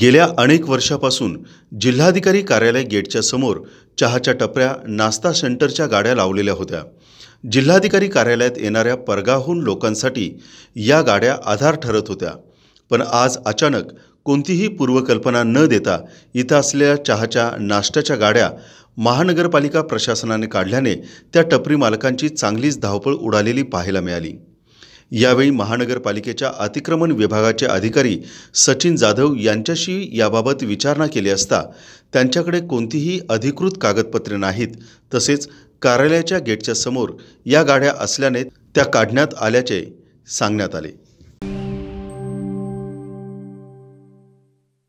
गेल्या अनेक वर्षापासून जिल्हाधिकारी कार्यालय गेटच्या समोर चहाच्या टपऱ्या नाश्ता सेंटरच्या गाड्या लावलेल्या होत्या जिल्हाधिकारी कार्यालयात येणाऱ्या परगाहून लोकांसाठी या गाड्या आधार ठरत होत्या पण आज अचानक कोणतीही पूर्वकल्पना न देता इथं असलेल्या चहाच्या नाश्त्याच्या गाड्या महानगरपालिका प्रशासनाने काढल्याने त्या टपरी मालकांची चांगलीच धावपळ उडालेली पाहायला मिळाली यावेळी महानगरपालिकेच्या अतिक्रमण विभागाचे अधिकारी सचिन जाधव यांच्याशी याबाबत विचारणा केली असता त्यांच्याकडे कोणतीही अधिकृत कागदपत्रे नाहीत तसेच कार्यालयाच्या गेटच्या समोर या गाड्या असल्याने त्या काढण्यात आल्याचे सांगण्यात आले